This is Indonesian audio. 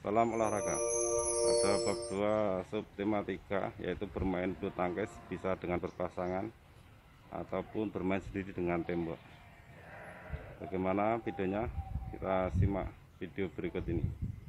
Salam olahraga. Ada bab 2 tema 3 yaitu bermain bulu tangkis bisa dengan berpasangan ataupun bermain sendiri dengan tembok. Bagaimana videonya? Kita simak video berikut ini.